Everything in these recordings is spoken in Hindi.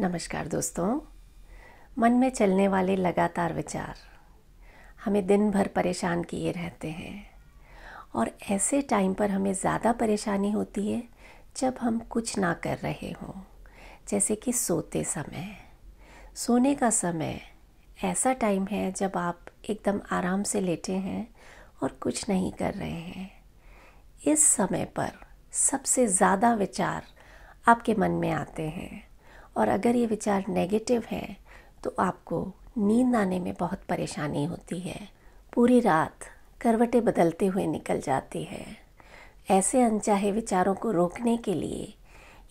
नमस्कार दोस्तों मन में चलने वाले लगातार विचार हमें दिन भर परेशान किए रहते हैं और ऐसे टाइम पर हमें ज़्यादा परेशानी होती है जब हम कुछ ना कर रहे हों जैसे कि सोते समय सोने का समय ऐसा टाइम है जब आप एकदम आराम से लेटे हैं और कुछ नहीं कर रहे हैं इस समय पर सबसे ज़्यादा विचार आपके मन में आते हैं और अगर ये विचार नेगेटिव है तो आपको नींद आने में बहुत परेशानी होती है पूरी रात करवटें बदलते हुए निकल जाती है ऐसे अनचाहे विचारों को रोकने के लिए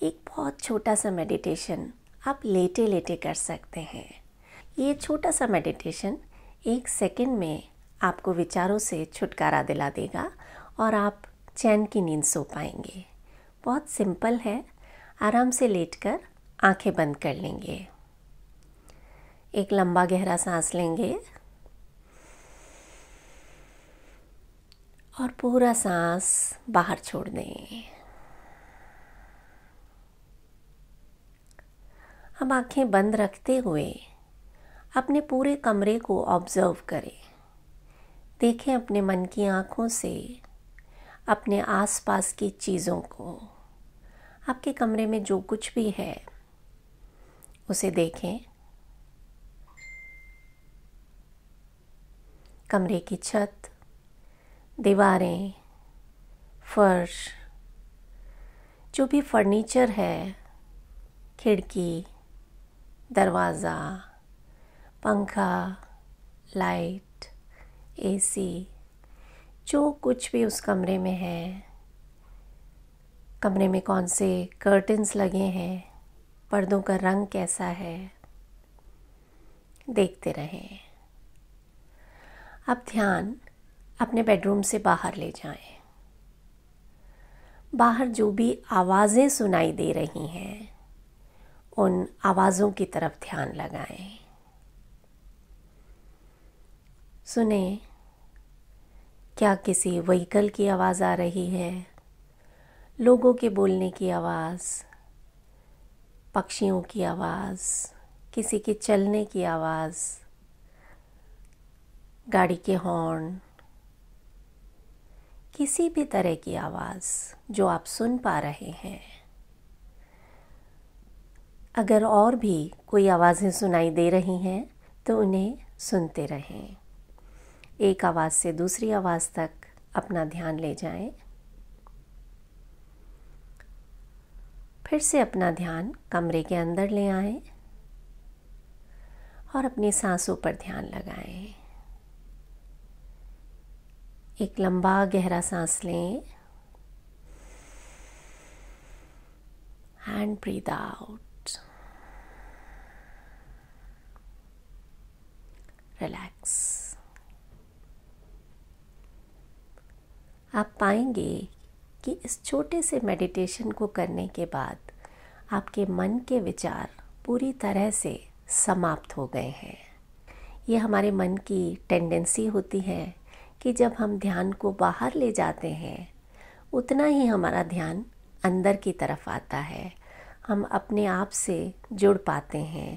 एक बहुत छोटा सा मेडिटेशन आप लेटे लेटे कर सकते हैं ये छोटा सा मेडिटेशन एक सेकंड में आपको विचारों से छुटकारा दिला देगा और आप चैन की नींद सो पाएंगे बहुत सिंपल है आराम से लेटकर आंखें बंद कर लेंगे एक लंबा गहरा सांस लेंगे और पूरा सांस बाहर छोड़ दें अब आंखें बंद रखते हुए अपने पूरे कमरे को ऑब्जर्व करें देखें अपने मन की आंखों से अपने आसपास की चीज़ों को आपके कमरे में जो कुछ भी है उसे देखें कमरे की छत दीवारें फर्श जो भी फर्नीचर है खिड़की दरवाज़ा पंखा लाइट एसी जो कुछ भी उस कमरे में है कमरे में कौन से कर्टन्स लगे हैं पर्दों का रंग कैसा है देखते रहें अब ध्यान अपने बेडरूम से बाहर ले जाएं। बाहर जो भी आवाज़ें सुनाई दे रही हैं उन आवाज़ों की तरफ ध्यान लगाएं। सुने क्या किसी व्हीकल की आवाज़ आ रही है लोगों के बोलने की आवाज़ पक्षियों की आवाज़ किसी के चलने की आवाज़ गाड़ी के हॉर्न किसी भी तरह की आवाज़ जो आप सुन पा रहे हैं अगर और भी कोई आवाज़ें सुनाई दे रही हैं तो उन्हें सुनते रहें एक आवाज़ से दूसरी आवाज़ तक अपना ध्यान ले जाएं फिर से अपना ध्यान कमरे के अंदर ले आए और अपनी सांसों पर ध्यान लगाएं एक लंबा गहरा सांस लें एंड ब्रीद आउट रिलैक्स आप पाएंगे कि इस छोटे से मेडिटेशन को करने के बाद आपके मन के विचार पूरी तरह से समाप्त हो गए हैं ये हमारे मन की टेंडेंसी होती है कि जब हम ध्यान को बाहर ले जाते हैं उतना ही हमारा ध्यान अंदर की तरफ आता है हम अपने आप से जुड़ पाते हैं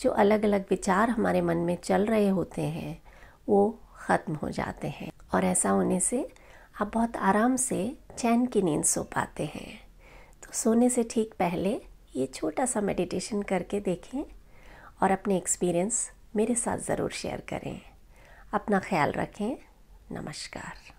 जो अलग अलग विचार हमारे मन में चल रहे होते हैं वो ख़त्म हो जाते हैं और ऐसा होने से आप बहुत आराम से चैन की नींद सो पाते हैं तो सोने से ठीक पहले ये छोटा सा मेडिटेशन करके देखें और अपने एक्सपीरियंस मेरे साथ ज़रूर शेयर करें अपना ख्याल रखें नमस्कार